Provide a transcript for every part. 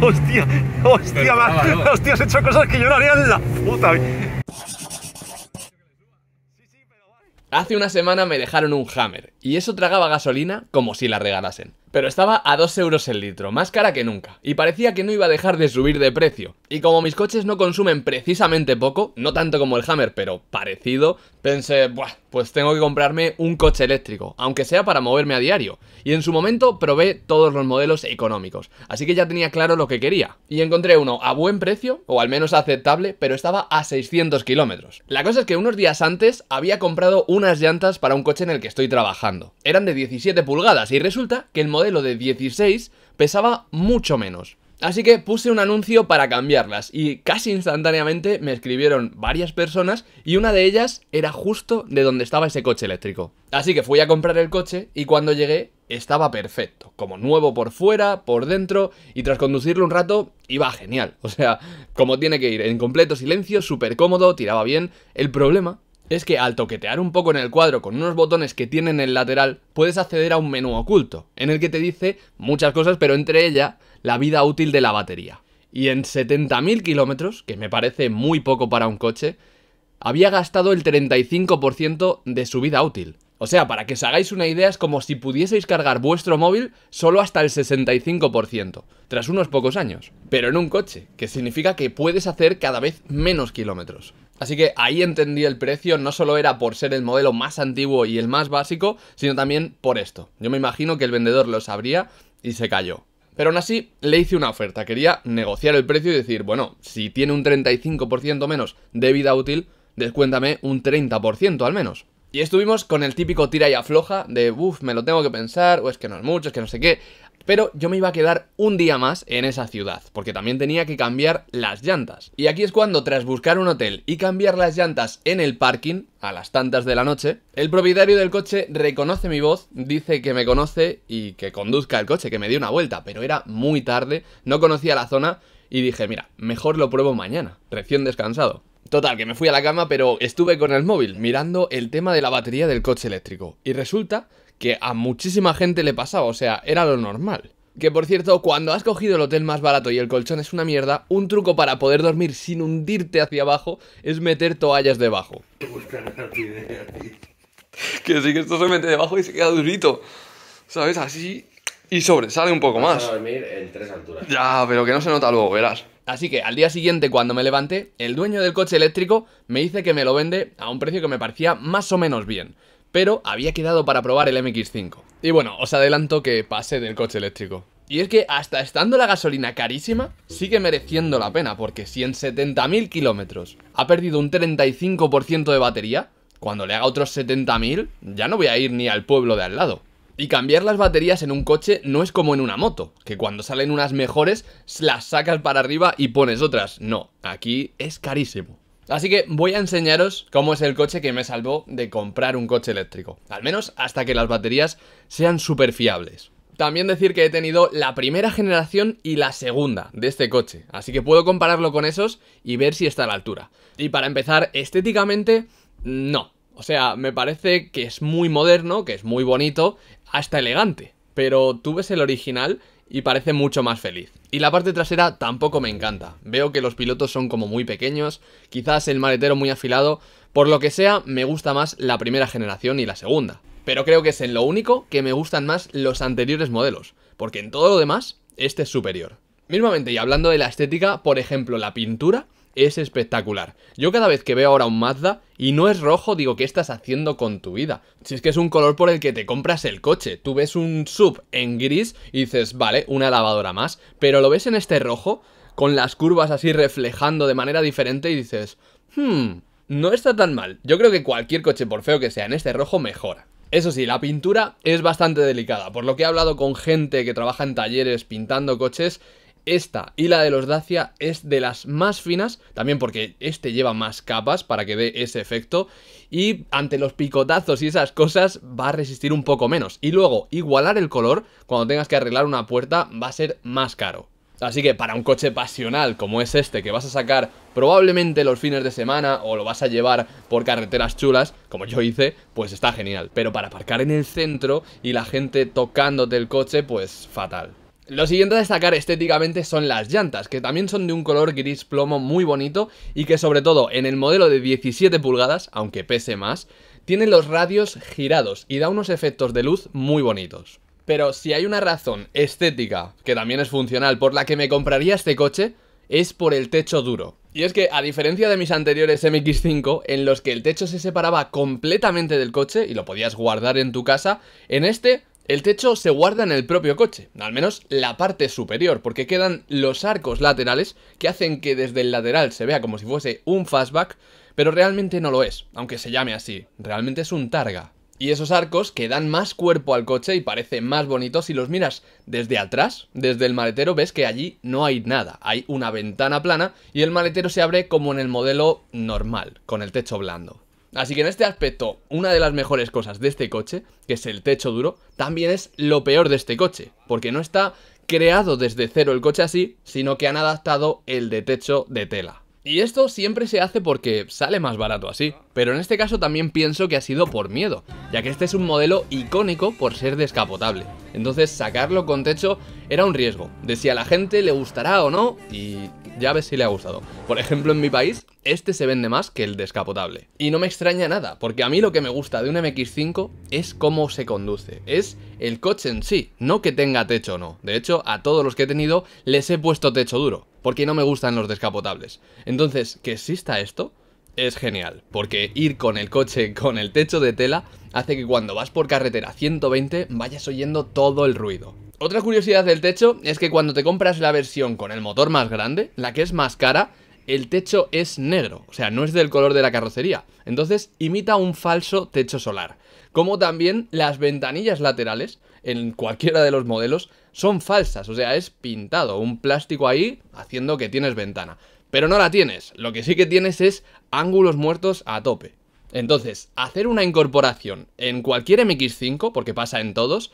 Hostia, hostia, hostia, hecho cosas que yo no haría en la puta. Hace una semana me dejaron un Hammer, y eso tragaba gasolina como si la regalasen. Pero estaba a 2 euros el litro, más cara que nunca, y parecía que no iba a dejar de subir de precio. Y como mis coches no consumen precisamente poco, no tanto como el Hammer, pero parecido, Pensé, pues tengo que comprarme un coche eléctrico, aunque sea para moverme a diario. Y en su momento probé todos los modelos económicos, así que ya tenía claro lo que quería. Y encontré uno a buen precio, o al menos aceptable, pero estaba a 600 kilómetros. La cosa es que unos días antes había comprado unas llantas para un coche en el que estoy trabajando. Eran de 17 pulgadas y resulta que el modelo de 16 pesaba mucho menos. Así que puse un anuncio para cambiarlas y casi instantáneamente me escribieron varias personas y una de ellas era justo de donde estaba ese coche eléctrico. Así que fui a comprar el coche y cuando llegué estaba perfecto, como nuevo por fuera, por dentro y tras conducirlo un rato iba genial. O sea, como tiene que ir, en completo silencio, súper cómodo, tiraba bien. El problema es que al toquetear un poco en el cuadro con unos botones que tienen en el lateral, puedes acceder a un menú oculto, en el que te dice muchas cosas, pero entre ellas la vida útil de la batería. Y en 70.000 kilómetros, que me parece muy poco para un coche, había gastado el 35% de su vida útil. O sea, para que os hagáis una idea, es como si pudieseis cargar vuestro móvil solo hasta el 65%, tras unos pocos años. Pero en un coche, que significa que puedes hacer cada vez menos kilómetros. Así que ahí entendí el precio, no solo era por ser el modelo más antiguo y el más básico, sino también por esto. Yo me imagino que el vendedor lo sabría y se cayó. Pero aún así le hice una oferta, quería negociar el precio y decir, bueno, si tiene un 35% menos de vida útil, descuéntame un 30% al menos. Y estuvimos con el típico tira y afloja de, uff, me lo tengo que pensar, o es que no es mucho, es que no sé qué. Pero yo me iba a quedar un día más en esa ciudad, porque también tenía que cambiar las llantas. Y aquí es cuando, tras buscar un hotel y cambiar las llantas en el parking, a las tantas de la noche, el propietario del coche reconoce mi voz, dice que me conoce y que conduzca el coche, que me dio una vuelta, pero era muy tarde, no conocía la zona y dije, mira, mejor lo pruebo mañana, recién descansado. Total, que me fui a la cama, pero estuve con el móvil mirando el tema de la batería del coche eléctrico. Y resulta que a muchísima gente le pasaba, o sea, era lo normal. Que por cierto, cuando has cogido el hotel más barato y el colchón es una mierda, un truco para poder dormir sin hundirte hacia abajo es meter toallas debajo. que sí, que esto se mete debajo y se queda durito. ¿Sabes? Así y sobre, sale un poco más. Ya, pero que no se nota luego, verás. Así que al día siguiente, cuando me levanté, el dueño del coche eléctrico me dice que me lo vende a un precio que me parecía más o menos bien pero había quedado para probar el MX5. Y bueno, os adelanto que pasé del coche eléctrico. Y es que hasta estando la gasolina carísima, sigue mereciendo la pena, porque si en 70.000 kilómetros ha perdido un 35% de batería, cuando le haga otros 70.000, ya no voy a ir ni al pueblo de al lado. Y cambiar las baterías en un coche no es como en una moto, que cuando salen unas mejores las sacas para arriba y pones otras. No, aquí es carísimo. Así que voy a enseñaros cómo es el coche que me salvó de comprar un coche eléctrico, al menos hasta que las baterías sean súper fiables. También decir que he tenido la primera generación y la segunda de este coche, así que puedo compararlo con esos y ver si está a la altura. Y para empezar, estéticamente, no. O sea, me parece que es muy moderno, que es muy bonito, hasta elegante. Pero tú ves el original y parece mucho más feliz. Y la parte trasera tampoco me encanta. Veo que los pilotos son como muy pequeños, quizás el maletero muy afilado, por lo que sea, me gusta más la primera generación y la segunda. Pero creo que es en lo único que me gustan más los anteriores modelos, porque en todo lo demás, este es superior. Mismamente, y hablando de la estética, por ejemplo, la pintura es espectacular. Yo cada vez que veo ahora un Mazda y no es rojo, digo, ¿qué estás haciendo con tu vida? Si es que es un color por el que te compras el coche. Tú ves un sub en gris y dices, vale, una lavadora más. Pero lo ves en este rojo, con las curvas así reflejando de manera diferente y dices, hmm, no está tan mal. Yo creo que cualquier coche, por feo que sea, en este rojo mejora. Eso sí, la pintura es bastante delicada, por lo que he hablado con gente que trabaja en talleres pintando coches esta y la de los Dacia es de las más finas, también porque este lleva más capas para que dé ese efecto y ante los picotazos y esas cosas va a resistir un poco menos. Y luego, igualar el color cuando tengas que arreglar una puerta va a ser más caro. Así que para un coche pasional como es este, que vas a sacar probablemente los fines de semana o lo vas a llevar por carreteras chulas, como yo hice, pues está genial. Pero para aparcar en el centro y la gente tocándote el coche, pues fatal. Lo siguiente a destacar estéticamente son las llantas, que también son de un color gris plomo muy bonito y que sobre todo en el modelo de 17 pulgadas, aunque pese más, tienen los radios girados y da unos efectos de luz muy bonitos. Pero si hay una razón estética, que también es funcional, por la que me compraría este coche, es por el techo duro. Y es que, a diferencia de mis anteriores MX5, en los que el techo se separaba completamente del coche y lo podías guardar en tu casa, en este el techo se guarda en el propio coche, al menos la parte superior, porque quedan los arcos laterales que hacen que desde el lateral se vea como si fuese un fastback, pero realmente no lo es, aunque se llame así, realmente es un targa. Y esos arcos que dan más cuerpo al coche y parecen más bonitos si los miras desde atrás, desde el maletero ves que allí no hay nada, hay una ventana plana y el maletero se abre como en el modelo normal, con el techo blando. Así que en este aspecto, una de las mejores cosas de este coche, que es el techo duro, también es lo peor de este coche, porque no está creado desde cero el coche así, sino que han adaptado el de techo de tela. Y esto siempre se hace porque sale más barato así, pero en este caso también pienso que ha sido por miedo, ya que este es un modelo icónico por ser descapotable. Entonces sacarlo con techo era un riesgo, de si a la gente le gustará o no, y ya ves si le ha gustado. Por ejemplo, en mi país, este se vende más que el descapotable. Y no me extraña nada, porque a mí lo que me gusta de un MX5 es cómo se conduce, es el coche en sí, no que tenga techo o no. De hecho, a todos los que he tenido les he puesto techo duro, porque no me gustan los descapotables. Entonces, que exista esto, es genial, porque ir con el coche con el techo de tela hace que cuando vas por carretera 120 vayas oyendo todo el ruido. Otra curiosidad del techo es que cuando te compras la versión con el motor más grande, la que es más cara, el techo es negro, o sea, no es del color de la carrocería. Entonces imita un falso techo solar. Como también las ventanillas laterales, en cualquiera de los modelos, son falsas, o sea, es pintado, un plástico ahí haciendo que tienes ventana pero no la tienes. Lo que sí que tienes es ángulos muertos a tope. Entonces, hacer una incorporación en cualquier MX5, porque pasa en todos,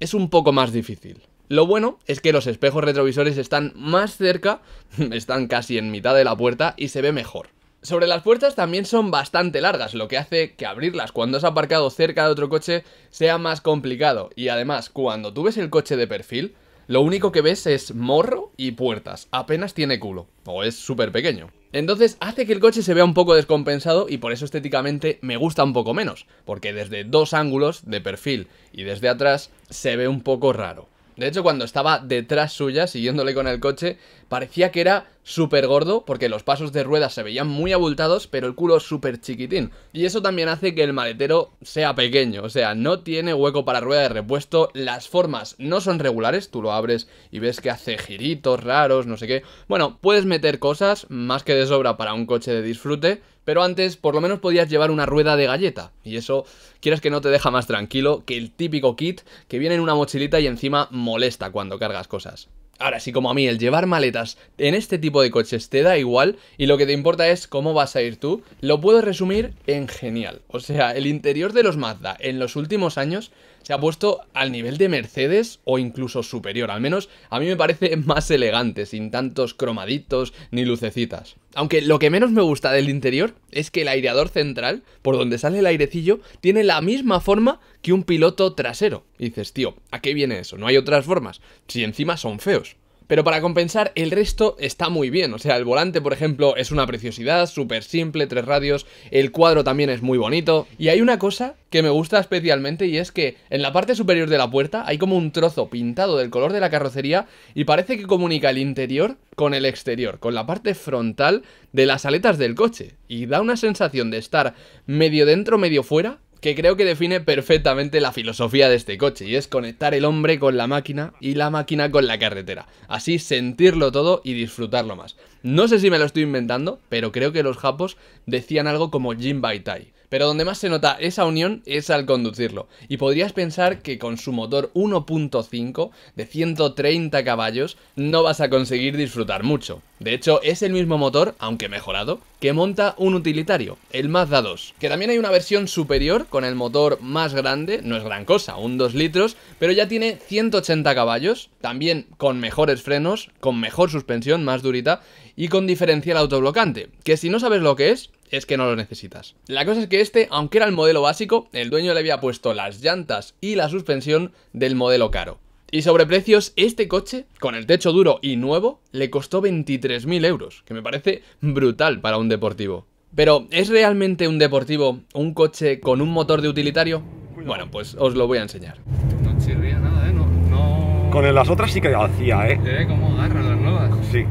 es un poco más difícil. Lo bueno es que los espejos retrovisores están más cerca, están casi en mitad de la puerta y se ve mejor. Sobre las puertas también son bastante largas, lo que hace que abrirlas cuando has aparcado cerca de otro coche sea más complicado. Y además, cuando tú ves el coche de perfil, lo único que ves es morro y puertas, apenas tiene culo, o es súper pequeño. Entonces hace que el coche se vea un poco descompensado y por eso estéticamente me gusta un poco menos, porque desde dos ángulos, de perfil y desde atrás, se ve un poco raro. De hecho, cuando estaba detrás suya, siguiéndole con el coche, parecía que era súper gordo, porque los pasos de ruedas se veían muy abultados, pero el culo súper chiquitín. Y eso también hace que el maletero sea pequeño, o sea, no tiene hueco para rueda de repuesto, las formas no son regulares, tú lo abres y ves que hace giritos raros, no sé qué. Bueno, puedes meter cosas más que de sobra para un coche de disfrute, pero antes por lo menos podías llevar una rueda de galleta, y eso quieres que no te deja más tranquilo que el típico kit que viene en una mochilita y encima molesta cuando cargas cosas. Ahora si como a mí, el llevar maletas en este tipo de coches te da igual y lo que te importa es cómo vas a ir tú, lo puedo resumir en genial. O sea, el interior de los Mazda en los últimos años se ha puesto al nivel de Mercedes o incluso superior. Al menos a mí me parece más elegante, sin tantos cromaditos ni lucecitas. Aunque lo que menos me gusta del interior es que el aireador central, por donde sale el airecillo, tiene la misma forma que un piloto trasero. Y dices, tío, ¿a qué viene eso? ¿No hay otras formas? Si encima son feos. Pero para compensar, el resto está muy bien. O sea, el volante, por ejemplo, es una preciosidad, súper simple, tres radios. El cuadro también es muy bonito. Y hay una cosa que me gusta especialmente y es que en la parte superior de la puerta hay como un trozo pintado del color de la carrocería y parece que comunica el interior con el exterior, con la parte frontal de las aletas del coche. Y da una sensación de estar medio dentro, medio fuera, que creo que define perfectamente la filosofía de este coche, y es conectar el hombre con la máquina y la máquina con la carretera. Así sentirlo todo y disfrutarlo más. No sé si me lo estoy inventando, pero creo que los japos decían algo como Jin Tai, pero donde más se nota esa unión es al conducirlo. Y podrías pensar que con su motor 1.5 de 130 caballos no vas a conseguir disfrutar mucho. De hecho, es el mismo motor, aunque mejorado, que monta un utilitario, el Mazda 2. Que también hay una versión superior con el motor más grande, no es gran cosa, un 2 litros, pero ya tiene 180 caballos, también con mejores frenos, con mejor suspensión, más durita, y con diferencial autoblocante, que si no sabes lo que es, es que no lo necesitas. La cosa es que este, aunque era el modelo básico, el dueño le había puesto las llantas y la suspensión del modelo caro. Y sobre precios, este coche, con el techo duro y nuevo, le costó 23.000 euros, que me parece brutal para un deportivo. Pero, ¿es realmente un deportivo un coche con un motor de utilitario? Bueno, pues os lo voy a enseñar. No nada, ¿eh? No, Con las otras sí que hacía, ¿eh? ¿Cómo las nuevas? Sí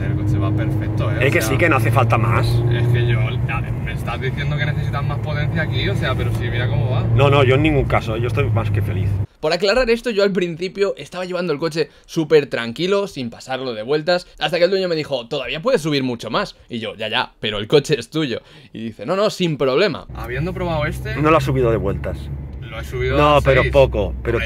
el coche va perfecto, ¿eh? Es que sí, que no hace falta más. Es que yo, me estás diciendo que necesitas más potencia aquí, o sea, pero sí, mira cómo va. No, no, yo en ningún caso, yo estoy más que feliz. Por aclarar esto, yo al principio estaba llevando el coche súper tranquilo, sin pasarlo de vueltas, hasta que el dueño me dijo, todavía puedes subir mucho más. Y yo, ya, ya, pero el coche es tuyo. Y dice, no, no, sin problema. Habiendo probado este... No lo ha subido de vueltas lo subido. No, pero poco. Pero,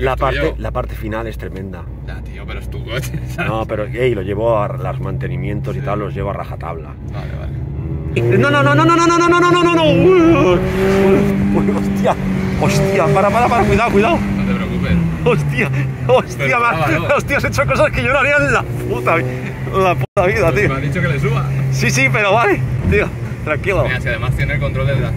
la, parte, la parte final es tremenda. Ya, tío, pero es tu coche. No, pero hey, lo llevo a los mantenimientos y tal, los llevo a rajatabla. Vale, vale. No, no, no, no, no, no, no, no, no, no, no, no. Hostia, hostia, para, para, para, cuidado, cuidado. No te preocupes. Hostia, hostia, pero, ¡Hostias hostia, has hecho cosas que yo no haría en la puta, la puta vida, tío. Me has dicho que le suba. Sí, sí, pero vale, tío, tranquilo. Mira, además tiene el control de la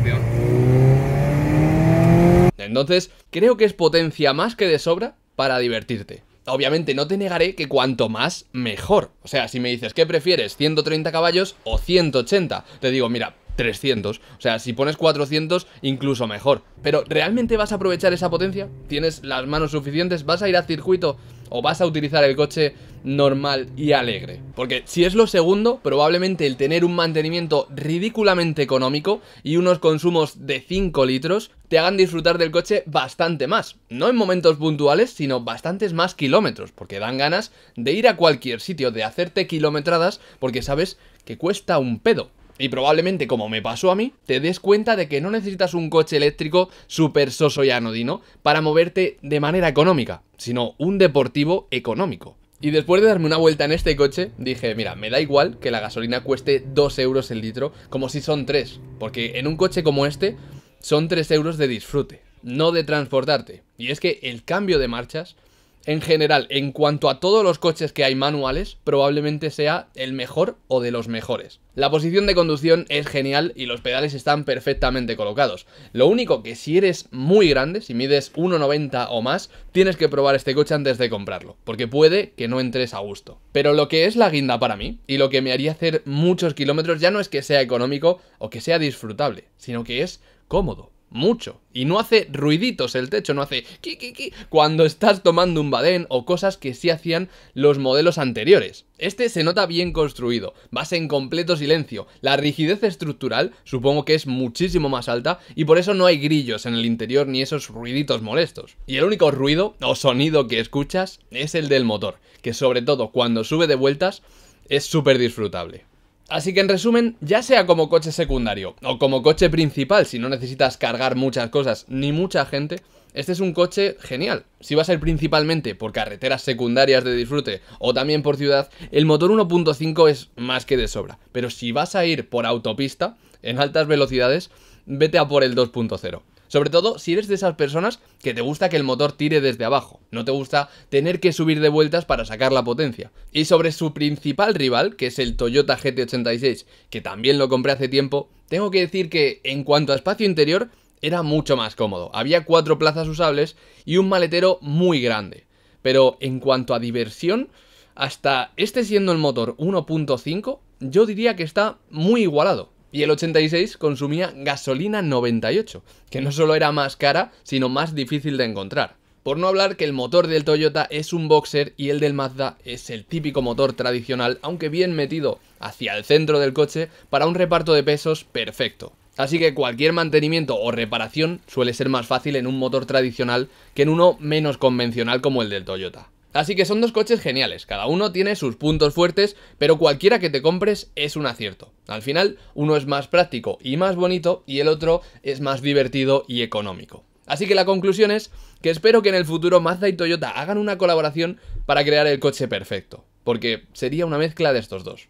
entonces, creo que es potencia más que de sobra para divertirte. Obviamente no te negaré que cuanto más, mejor. O sea, si me dices, ¿qué prefieres? ¿130 caballos o 180? Te digo, mira, 300. O sea, si pones 400, incluso mejor. Pero ¿realmente vas a aprovechar esa potencia? ¿Tienes las manos suficientes? ¿Vas a ir a circuito? ¿O vas a utilizar el coche normal y alegre? Porque si es lo segundo, probablemente el tener un mantenimiento ridículamente económico y unos consumos de 5 litros te hagan disfrutar del coche bastante más. No en momentos puntuales, sino bastantes más kilómetros, porque dan ganas de ir a cualquier sitio, de hacerte kilometradas, porque sabes que cuesta un pedo. Y probablemente, como me pasó a mí, te des cuenta de que no necesitas un coche eléctrico súper soso y anodino para moverte de manera económica, sino un deportivo económico. Y después de darme una vuelta en este coche, dije, mira, me da igual que la gasolina cueste 2 euros el litro, como si son 3, porque en un coche como este son 3 euros de disfrute, no de transportarte. Y es que el cambio de marchas en general, en cuanto a todos los coches que hay manuales, probablemente sea el mejor o de los mejores. La posición de conducción es genial y los pedales están perfectamente colocados. Lo único que si eres muy grande, si mides 1,90 o más, tienes que probar este coche antes de comprarlo, porque puede que no entres a gusto. Pero lo que es la guinda para mí, y lo que me haría hacer muchos kilómetros, ya no es que sea económico o que sea disfrutable, sino que es cómodo mucho. Y no hace ruiditos el techo, no hace ki, cuando estás tomando un badén o cosas que sí hacían los modelos anteriores. Este se nota bien construido, vas en completo silencio, la rigidez estructural supongo que es muchísimo más alta y por eso no hay grillos en el interior ni esos ruiditos molestos. Y el único ruido o sonido que escuchas es el del motor, que sobre todo cuando sube de vueltas es súper disfrutable. Así que en resumen, ya sea como coche secundario o como coche principal, si no necesitas cargar muchas cosas ni mucha gente, este es un coche genial. Si vas a ir principalmente por carreteras secundarias de disfrute o también por ciudad, el motor 1.5 es más que de sobra. Pero si vas a ir por autopista, en altas velocidades, vete a por el 2.0. Sobre todo si eres de esas personas que te gusta que el motor tire desde abajo, no te gusta tener que subir de vueltas para sacar la potencia. Y sobre su principal rival, que es el Toyota GT86, que también lo compré hace tiempo, tengo que decir que en cuanto a espacio interior, era mucho más cómodo. Había cuatro plazas usables y un maletero muy grande. Pero en cuanto a diversión, hasta este siendo el motor 1.5, yo diría que está muy igualado y el 86 consumía gasolina 98, que no solo era más cara, sino más difícil de encontrar. Por no hablar que el motor del Toyota es un boxer y el del Mazda es el típico motor tradicional, aunque bien metido hacia el centro del coche para un reparto de pesos perfecto. Así que cualquier mantenimiento o reparación suele ser más fácil en un motor tradicional que en uno menos convencional como el del Toyota. Así que son dos coches geniales, cada uno tiene sus puntos fuertes, pero cualquiera que te compres es un acierto. Al final, uno es más práctico y más bonito y el otro es más divertido y económico. Así que la conclusión es que espero que en el futuro Mazda y Toyota hagan una colaboración para crear el coche perfecto, porque sería una mezcla de estos dos.